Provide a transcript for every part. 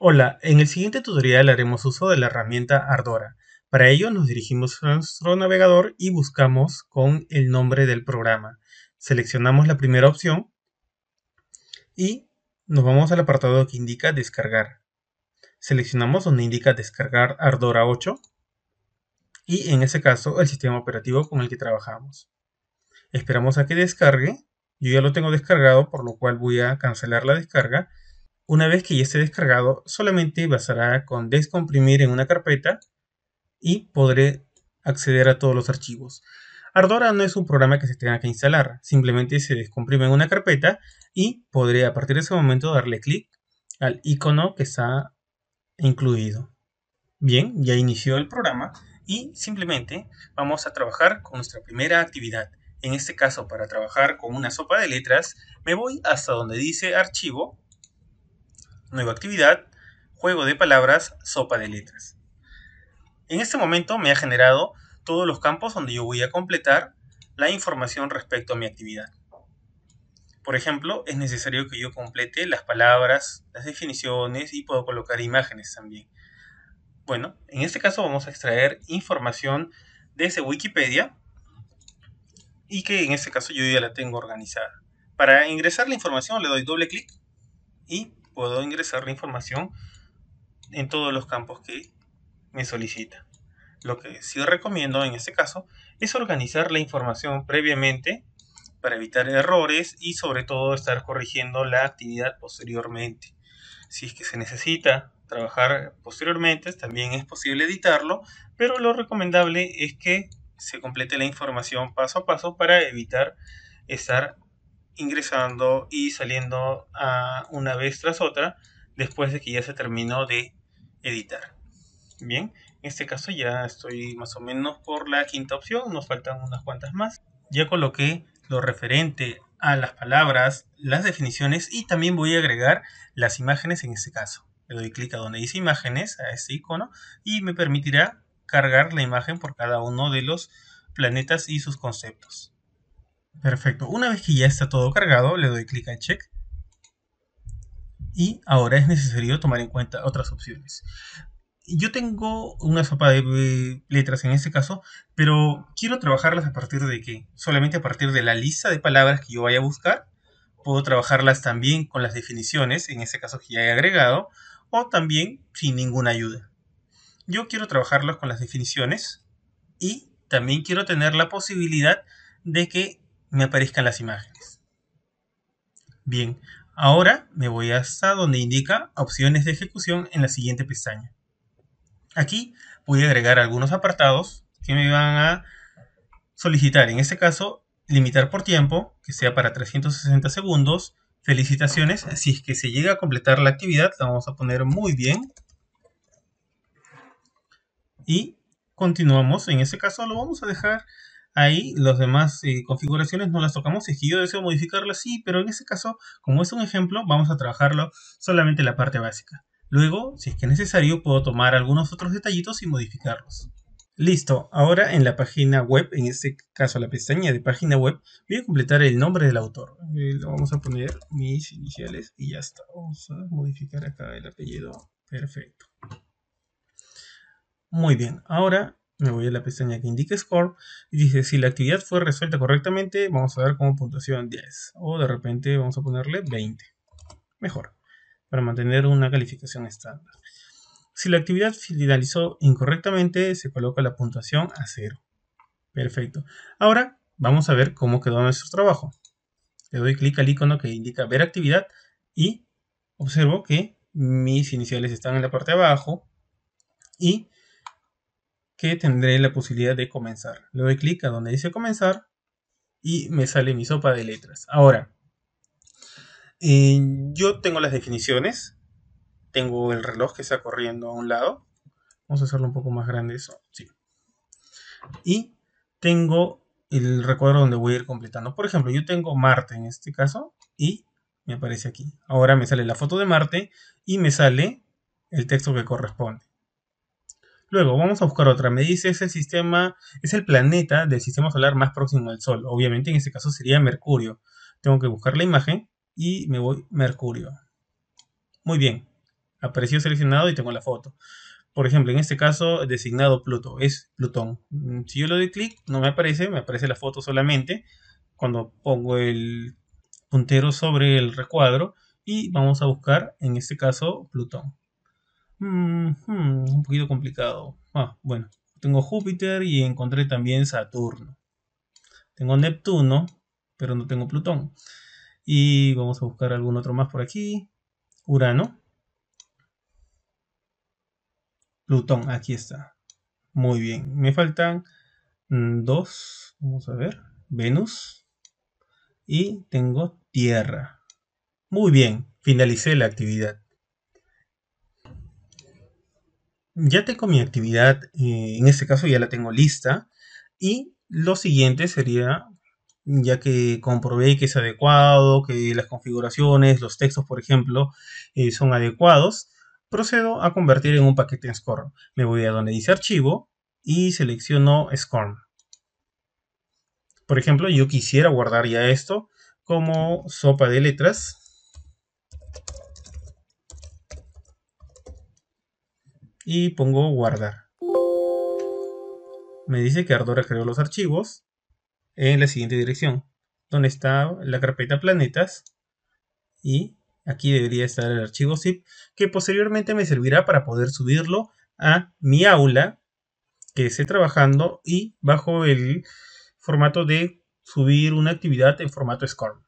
Hola, en el siguiente tutorial haremos uso de la herramienta Ardora. Para ello nos dirigimos a nuestro navegador y buscamos con el nombre del programa. Seleccionamos la primera opción y nos vamos al apartado que indica descargar. Seleccionamos donde indica descargar Ardora 8 y en ese caso el sistema operativo con el que trabajamos. Esperamos a que descargue. Yo ya lo tengo descargado por lo cual voy a cancelar la descarga una vez que ya esté descargado, solamente basará con descomprimir en una carpeta y podré acceder a todos los archivos. Ardora no es un programa que se tenga que instalar, simplemente se descomprime en una carpeta y podré a partir de ese momento darle clic al icono que está incluido. Bien, ya inició el programa y simplemente vamos a trabajar con nuestra primera actividad. En este caso, para trabajar con una sopa de letras, me voy hasta donde dice archivo nueva actividad, juego de palabras, sopa de letras. En este momento me ha generado todos los campos donde yo voy a completar la información respecto a mi actividad. Por ejemplo, es necesario que yo complete las palabras, las definiciones y puedo colocar imágenes también. Bueno, en este caso vamos a extraer información desde Wikipedia y que en este caso yo ya la tengo organizada. Para ingresar la información le doy doble clic y puedo ingresar la información en todos los campos que me solicita. Lo que sí recomiendo en este caso es organizar la información previamente para evitar errores y sobre todo estar corrigiendo la actividad posteriormente. Si es que se necesita trabajar posteriormente, también es posible editarlo, pero lo recomendable es que se complete la información paso a paso para evitar estar ingresando y saliendo ah, una vez tras otra después de que ya se terminó de editar. Bien, en este caso ya estoy más o menos por la quinta opción, nos faltan unas cuantas más. Ya coloqué lo referente a las palabras, las definiciones y también voy a agregar las imágenes en este caso. Le doy clic a donde dice imágenes, a este icono, y me permitirá cargar la imagen por cada uno de los planetas y sus conceptos. Perfecto. Una vez que ya está todo cargado, le doy clic a Check. Y ahora es necesario tomar en cuenta otras opciones. Yo tengo una sopa de letras en este caso, pero quiero trabajarlas a partir de qué? Solamente a partir de la lista de palabras que yo vaya a buscar. Puedo trabajarlas también con las definiciones, en este caso que ya he agregado, o también sin ninguna ayuda. Yo quiero trabajarlas con las definiciones y también quiero tener la posibilidad de que me aparezcan las imágenes. Bien, ahora me voy hasta donde indica opciones de ejecución en la siguiente pestaña. Aquí voy a agregar algunos apartados que me van a solicitar, en este caso, limitar por tiempo, que sea para 360 segundos. Felicitaciones, si es que se llega a completar la actividad, la vamos a poner muy bien. Y continuamos, en este caso lo vamos a dejar ahí las demás eh, configuraciones no las tocamos. Si es que yo deseo modificarlas, sí, pero en este caso, como es un ejemplo, vamos a trabajarlo solamente la parte básica. Luego, si es que es necesario, puedo tomar algunos otros detallitos y modificarlos. Listo, ahora en la página web, en este caso la pestaña de página web, voy a completar el nombre del autor. Eh, lo vamos a poner mis iniciales y ya está. Vamos a modificar acá el apellido. Perfecto. Muy bien, ahora me voy a la pestaña que indica score y dice si la actividad fue resuelta correctamente vamos a ver como puntuación 10 o de repente vamos a ponerle 20 mejor para mantener una calificación estándar si la actividad finalizó incorrectamente se coloca la puntuación a 0 perfecto ahora vamos a ver cómo quedó nuestro trabajo le doy clic al icono que indica ver actividad y observo que mis iniciales están en la parte de abajo y que tendré la posibilidad de comenzar. Le doy clic a donde dice comenzar y me sale mi sopa de letras. Ahora, eh, yo tengo las definiciones, tengo el reloj que está corriendo a un lado. Vamos a hacerlo un poco más grande eso, sí. Y tengo el recuadro donde voy a ir completando. Por ejemplo, yo tengo Marte en este caso y me aparece aquí. Ahora me sale la foto de Marte y me sale el texto que corresponde. Luego, vamos a buscar otra. Me dice, es el sistema, es el planeta del sistema solar más próximo al Sol. Obviamente, en este caso sería Mercurio. Tengo que buscar la imagen y me voy Mercurio. Muy bien. Apareció seleccionado y tengo la foto. Por ejemplo, en este caso, designado Pluto, es Plutón. Mm, si yo le doy clic, no me aparece, me aparece la foto solamente. Cuando pongo el puntero sobre el recuadro y vamos a buscar, en este caso, Plutón. Mm, hmm, un poquito complicado. Ah, bueno, tengo Júpiter y encontré también Saturno. Tengo Neptuno, pero no tengo Plutón. Y vamos a buscar algún otro más por aquí. Urano. Plutón, aquí está. Muy bien. Me faltan mm, dos. Vamos a ver. Venus. Y tengo Tierra. Muy bien. Finalicé la actividad. Ya tengo mi actividad, eh, en este caso ya la tengo lista. Y lo siguiente sería, ya que comprobé que es adecuado, que las configuraciones, los textos, por ejemplo, eh, son adecuados, procedo a convertir en un paquete en SCORM. Me voy a donde dice archivo y selecciono SCORM. Por ejemplo, yo quisiera guardar ya esto como sopa de letras y pongo guardar. Me dice que Ardora creó los archivos en la siguiente dirección, donde está la carpeta planetas y aquí debería estar el archivo zip que posteriormente me servirá para poder subirlo a mi aula que esté trabajando y bajo el formato de subir una actividad en formato SCORM.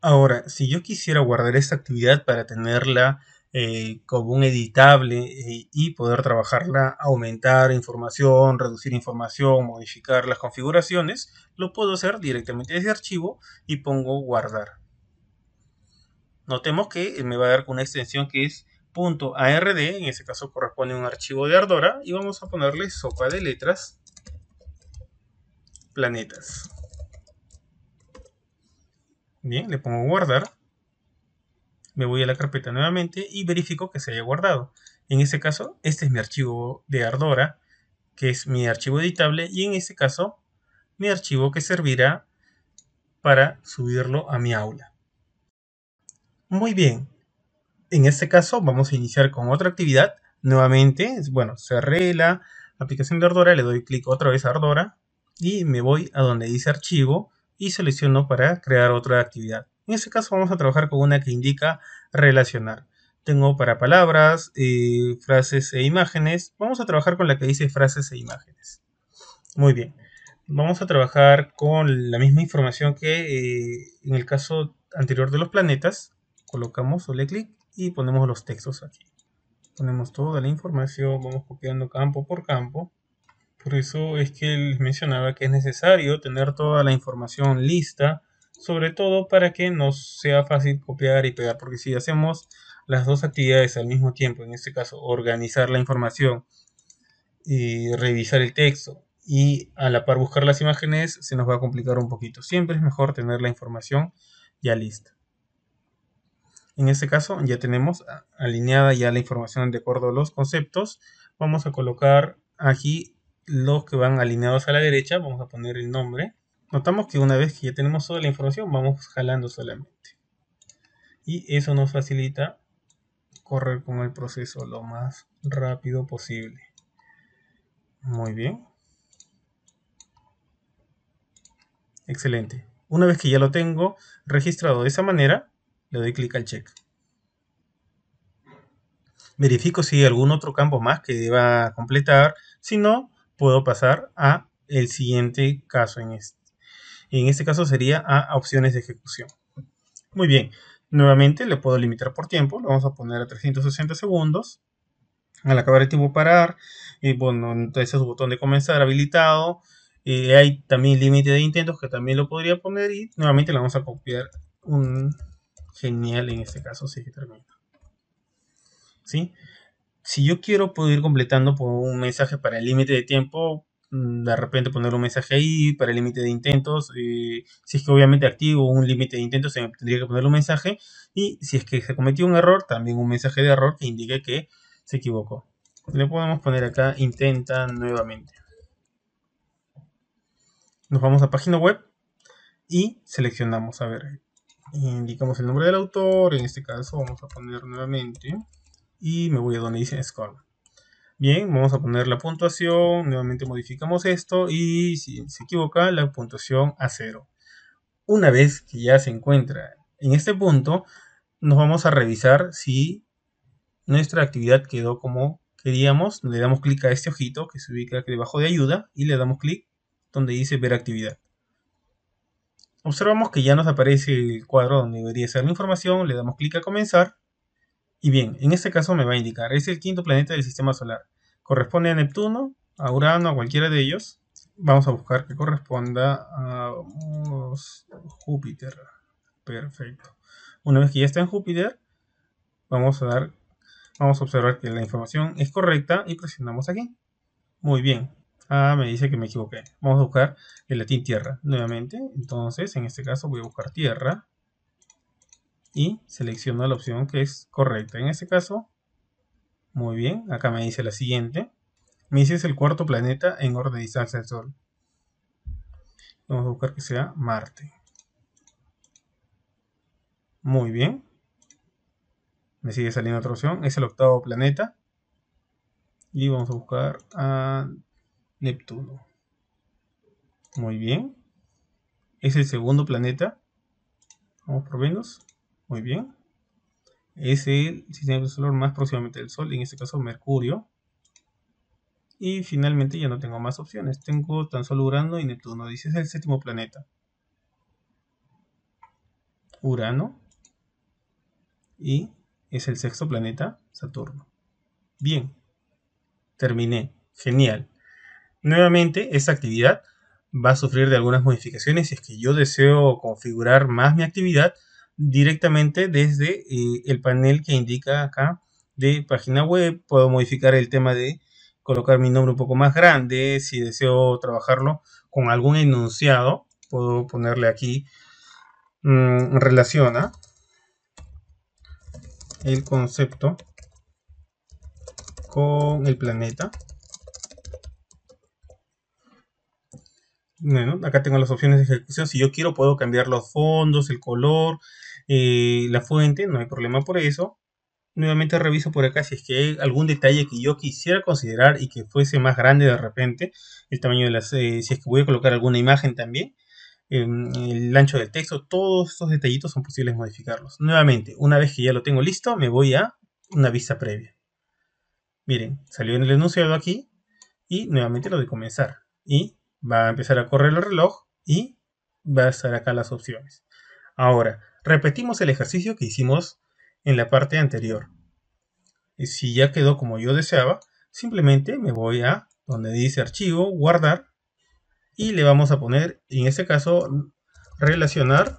Ahora, si yo quisiera guardar esta actividad para tenerla eh, como un editable eh, y poder trabajarla, aumentar información, reducir información, modificar las configuraciones, lo puedo hacer directamente desde archivo y pongo guardar. Notemos que eh, me va a dar una extensión que es .ard, en ese caso corresponde a un archivo de Ardora y vamos a ponerle sopa de letras planetas. Bien, le pongo guardar me voy a la carpeta nuevamente y verifico que se haya guardado. En este caso, este es mi archivo de Ardora, que es mi archivo editable, y en este caso, mi archivo que servirá para subirlo a mi aula. Muy bien, en este caso vamos a iniciar con otra actividad. Nuevamente, bueno, cerré la aplicación de Ardora, le doy clic otra vez a Ardora y me voy a donde dice archivo y selecciono para crear otra actividad. En este caso vamos a trabajar con una que indica relacionar. Tengo para palabras, eh, frases e imágenes. Vamos a trabajar con la que dice frases e imágenes. Muy bien. Vamos a trabajar con la misma información que eh, en el caso anterior de los planetas. Colocamos, doble clic y ponemos los textos aquí. Ponemos toda la información, vamos copiando campo por campo. Por eso es que les mencionaba que es necesario tener toda la información lista sobre todo para que no sea fácil copiar y pegar, porque si hacemos las dos actividades al mismo tiempo, en este caso organizar la información y revisar el texto y a la par buscar las imágenes, se nos va a complicar un poquito. Siempre es mejor tener la información ya lista. En este caso ya tenemos alineada ya la información de acuerdo a los conceptos. Vamos a colocar aquí los que van alineados a la derecha. Vamos a poner el nombre Notamos que una vez que ya tenemos toda la información, vamos jalando solamente. Y eso nos facilita correr con el proceso lo más rápido posible. Muy bien. Excelente. Una vez que ya lo tengo registrado de esa manera, le doy clic al check. Verifico si hay algún otro campo más que deba completar. Si no, puedo pasar a el siguiente caso en este y en este caso sería a opciones de ejecución. Muy bien, nuevamente le puedo limitar por tiempo, lo vamos a poner a 360 segundos. Al acabar el tiempo parar, y bueno, entonces el botón de comenzar habilitado. Y hay también límite de intentos que también lo podría poner y nuevamente le vamos a copiar un genial en este caso si Si yo quiero poder ir completando por un mensaje para el límite de tiempo, Mm, de repente poner un mensaje ahí para el límite de intentos. si es que obviamente activo un límite de intentos, eh, tendría que poner un mensaje. Y si es que se cometió un error, también un mensaje de error que indique que se equivocó. Le podemos poner acá intenta nuevamente. Nos vamos a página web y seleccionamos, a ver, indicamos el nombre del autor, en este caso vamos a poner nuevamente y me voy a donde dice score. Bien, vamos a poner la puntuación, nuevamente modificamos esto y si se equivoca la puntuación a cero. Una vez que ya se encuentra en este punto, nos vamos a revisar si nuestra actividad quedó como queríamos. Le damos clic a este ojito que se ubica aquí debajo de ayuda y le damos clic donde dice ver actividad. Observamos que ya nos aparece el cuadro donde debería ser la información, le damos clic a comenzar y bien, en este caso me va a indicar, es el quinto planeta del sistema solar corresponde a Neptuno, a Urano, a cualquiera de ellos, vamos a buscar que corresponda a Júpiter. Perfecto. Una vez que ya está en Júpiter, vamos a dar, vamos a observar que la información es correcta y presionamos aquí. Muy bien. Ah, me dice que me equivoqué. Vamos a buscar el latín tierra nuevamente. Entonces, en este caso voy a buscar tierra y selecciono la opción que es correcta. En este caso, muy bien, acá me dice la siguiente. Me dice es el cuarto planeta en orden de distancia del Sol. Vamos a buscar que sea Marte. Muy bien. Me sigue saliendo otra opción. Es el octavo planeta. Y vamos a buscar a Neptuno. Muy bien. Es el segundo planeta. Vamos por Venus. Muy bien es el sistema solar más próximamente del Sol, en este caso Mercurio. Y finalmente ya no tengo más opciones, tengo tan solo Urano y Neptuno, dice es el séptimo planeta. Urano y es el sexto planeta, Saturno. Bien, terminé, genial. Nuevamente, esta actividad va a sufrir de algunas modificaciones si es que yo deseo configurar más mi actividad directamente desde eh, el panel que indica acá de página web. Puedo modificar el tema de colocar mi nombre un poco más grande. Si deseo trabajarlo con algún enunciado, puedo ponerle aquí mm, relaciona el concepto con el planeta. Bueno, acá tengo las opciones de ejecución. Si yo quiero, puedo cambiar los fondos, el color, eh, la fuente, no hay problema por eso. Nuevamente reviso por acá si es que hay algún detalle que yo quisiera considerar y que fuese más grande de repente, el tamaño de las, eh, si es que voy a colocar alguna imagen también, em, el ancho del texto, todos estos detallitos son posibles modificarlos. Nuevamente, una vez que ya lo tengo listo, me voy a una vista previa. Miren, salió en el enunciado aquí y nuevamente lo de comenzar. Y va a empezar a correr el reloj y va a estar acá las opciones. Ahora, Repetimos el ejercicio que hicimos en la parte anterior. Y si ya quedó como yo deseaba, simplemente me voy a donde dice archivo, guardar, y le vamos a poner, en este caso, relacionar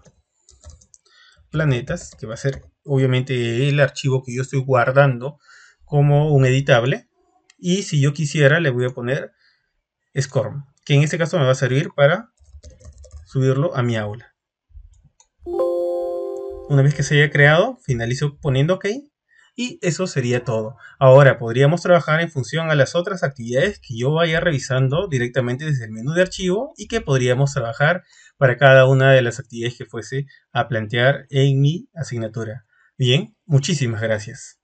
planetas, que va a ser obviamente el archivo que yo estoy guardando como un editable. Y si yo quisiera, le voy a poner SCORM, que en este caso me va a servir para subirlo a mi aula. Una vez que se haya creado, finalizo poniendo OK y eso sería todo. Ahora podríamos trabajar en función a las otras actividades que yo vaya revisando directamente desde el menú de archivo y que podríamos trabajar para cada una de las actividades que fuese a plantear en mi asignatura. Bien, muchísimas gracias.